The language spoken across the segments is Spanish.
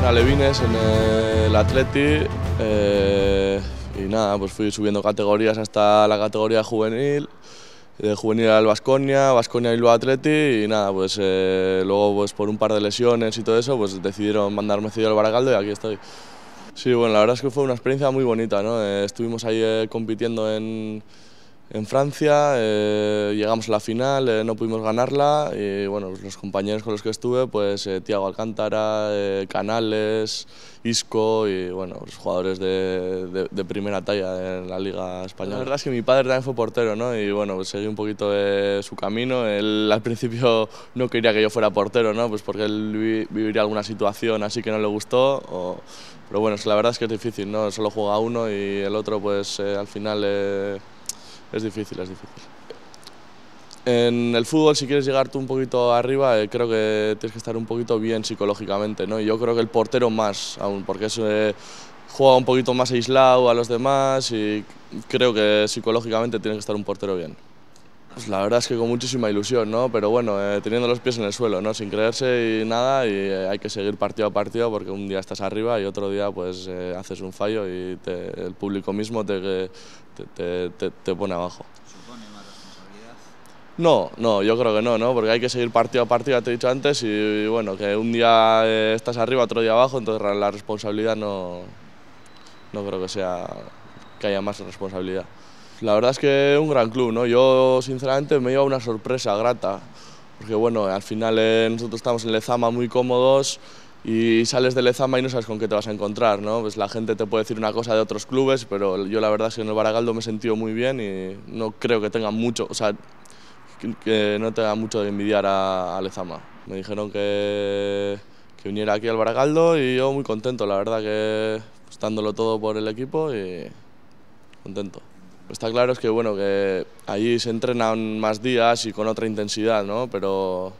en Alevines, en el Atleti, eh, y nada, pues fui subiendo categorías hasta la categoría juvenil, de juvenil al Vasconia, Vasconia y luego Atleti, y nada, pues eh, luego pues por un par de lesiones y todo eso, pues decidieron mandarme cedido al Baracaldo y aquí estoy. Sí, bueno, la verdad es que fue una experiencia muy bonita, ¿no? Eh, estuvimos ahí compitiendo en en Francia, eh, llegamos a la final, eh, no pudimos ganarla y bueno, los compañeros con los que estuve, pues eh, Thiago Tiago Alcántara, Canales, Isco y bueno, los jugadores de, primera talla en la Liga Española. La verdad es que mi padre también fue portero, ¿no? Y bueno, pues, seguí un poquito su camino. Él al principio no quería que yo fuera portero, ¿no? Pues porque él viviría alguna situación así que no le gustó Pero bueno, la verdad es que es difícil, ¿no? Solo juega uno y el otro pues al final es difícil, es difícil. En el fútbol, si quieres llegar tú un poquito arriba, eh, creo que tienes que estar un poquito bien psicológicamente, ¿no? Y yo creo que el portero más aún, porque eso eh, juega un poquito más aislado a los demás y creo que psicológicamente tienes que estar un portero bien. Pues la verdad es que con muchísima ilusión, ¿no? Pero bueno, eh, teniendo los pies en el suelo, ¿no? Sin creerse y nada, y eh, hay que seguir partido a partido porque un día estás arriba y otro día pues eh, haces un fallo y el público mismo te, te, te, pone abajo. ¿Supone más responsabilidad? No, no, yo creo que no, ¿no? Porque hay que seguir partido a partido, te he dicho antes, y, bueno, que un día estás arriba, otro día abajo, entonces la responsabilidad no, no creo que sea que haya más responsabilidad la verdad es que un gran club, ¿no? Yo, sinceramente, me lleva una sorpresa grata, porque, bueno, al final eh, nosotros estamos en Lezama muy cómodos y sales de Lezama y no sabes con qué te vas a encontrar, ¿no? Pues la gente te puede decir una cosa de otros clubes, pero yo la verdad es que en el Baragaldo me he sentido muy bien y no creo que tenga mucho, o sea, que, no tenga mucho de envidiar a, Lezama. Me dijeron que, que viniera aquí al Baragaldo y yo muy contento, la verdad que pues, todo por el equipo y contento. Pues está claro es que bueno que allí se entrenan más días y con otra intensidad, ¿no? Pero,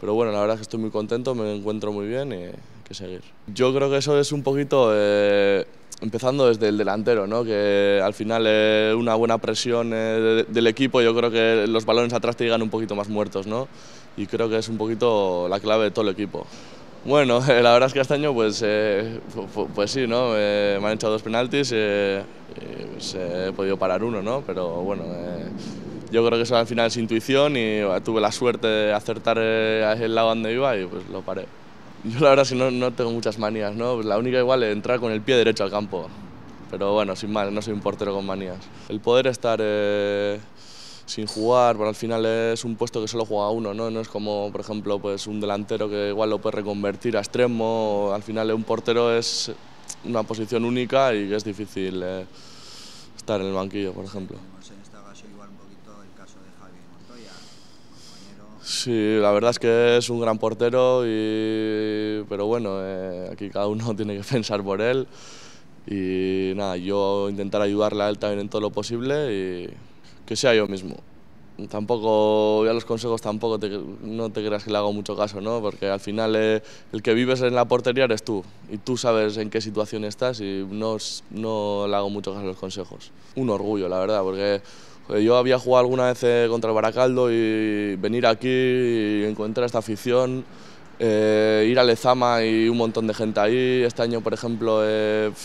pero bueno, la verdad es que estoy muy contento, me encuentro muy bien y que seguir. Yo creo que eso es un poquito eh, empezando desde el delantero, ¿no? Que al final es eh, una buena presión eh, del equipo, yo creo que los balones atrás te llegan un poquito más muertos, ¿no? Y creo que es un poquito la clave de todo el equipo. Bueno, la verdad es que este año, pues, eh, pues sí, ¿no? Eh, me han echado dos penaltis, eh, pues, eh, he podido parar uno, ¿no? Pero bueno, yo creo que eso al final es intuición y ah, tuve la suerte de acertar el lado donde iba y pues lo paré. Yo la verdad es que no, no tengo muchas manías, ¿no? Pues la única igual es entrar con el pie derecho al campo, pero bueno, sin mal, no soy un portero con manías. El poder estar sin jugar, pero al final es un puesto que solo juega uno, ¿no? No es como, por ejemplo, pues un delantero que igual lo puede reconvertir a extremo, al final un portero es una posición única y que es difícil eh, estar en el banquillo, por ejemplo. Sí, la verdad es que es un gran portero, y... pero bueno, eh, aquí cada uno tiene que pensar por él. Y nada, yo intentar ayudarle a él también en todo lo posible y, que sea yo mismo. Tampoco, ya los consejos tampoco te, no te creas que le hago mucho caso, ¿no? Porque al final eh, el que vives en la portería eres tú y tú sabes en qué situación estás y no, no le hago mucho caso a los consejos. Un orgullo, la verdad, porque yo había jugado alguna vez eh, contra el Baracaldo y venir aquí y encontrar esta afición, eh, ir a Lezama y un montón de gente ahí. Este año, por ejemplo,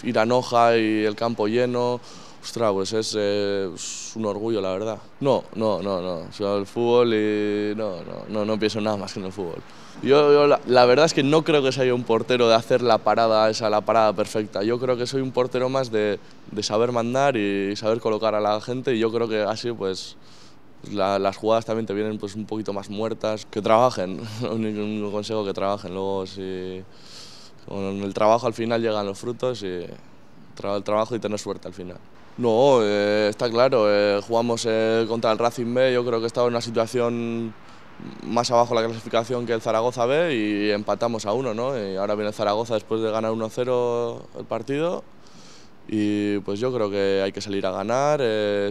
ir a Noja y el campo lleno. Ostras, pues eh, es, un orgullo, la verdad. No, no, no, no. Yo el fútbol y no, no, no, no pienso nada más que en el fútbol. Yo, la, verdad es que no creo que sea yo un portero de hacer la parada esa, la parada perfecta. Yo creo que soy un portero más de, de saber mandar y saber colocar a la gente y yo creo que así pues las jugadas también te vienen pues un poquito más muertas. Que trabajen, un consejo que trabajen. Luego si con el trabajo al final llegan los frutos y tra el trabajo y tener suerte al final. No, eh, está claro, eh, jugamos eh, contra el Racing B, yo creo que estaba en una situación más abajo la clasificación que el Zaragoza B y empatamos a uno, ¿no? Y ahora viene el Zaragoza después de ganar 1-0 el partido y pues yo creo que hay que salir a ganar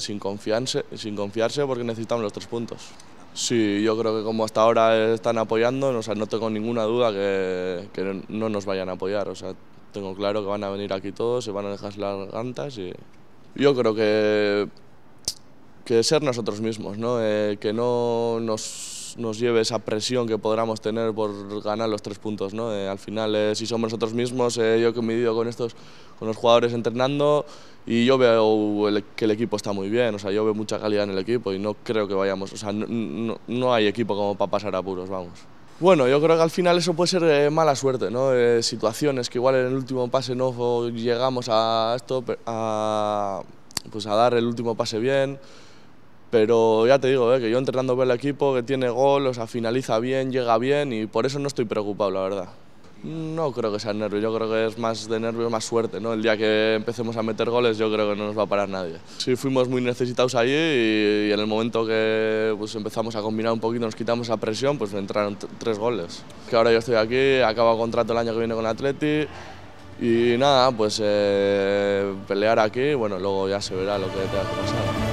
sin, confiarse, sin confiarse porque necesitamos los tres puntos. Sí, yo creo que como hasta ahora están apoyando, no sea, no tengo ninguna duda que, no nos vayan a apoyar, o sea, tengo claro que van a venir aquí todos, se van a dejar las gargantas y yo creo que, que ser nosotros mismos, ¿no? Eh, que no nos, nos, lleve esa presión que podamos tener por ganar los tres puntos. ¿no? Eh, al final, eh, si somos nosotros mismos, yo que he medido con, estos, con los jugadores entrenando y yo veo que el equipo está muy bien, o sea, yo veo mucha calidad en el equipo y no creo que vayamos, o sea, no, hay equipo como para pasar apuros. vamos. Bueno, yo creo que al final eso puede ser eh, mala suerte, ¿no? situaciones que igual en el último pase no llegamos a esto, pues a dar el último pase bien. Pero ya te digo, eh, que yo entrenando veo el equipo, que tiene gol, finaliza bien, llega bien y por eso no estoy preocupado, la verdad. No creo que sea nervio, yo creo que es más de nervio más suerte, ¿no? El día que empecemos a meter goles yo creo que no nos va a parar nadie. Sí, fuimos muy necesitados allí y, en el momento que pues, empezamos a combinar un poquito, nos quitamos la presión, pues entraron tres goles. Que ahora yo estoy aquí, acabo contrato el año que viene con Atleti y nada, pues eh, pelear aquí, bueno, luego ya se verá lo que tenga que pasar.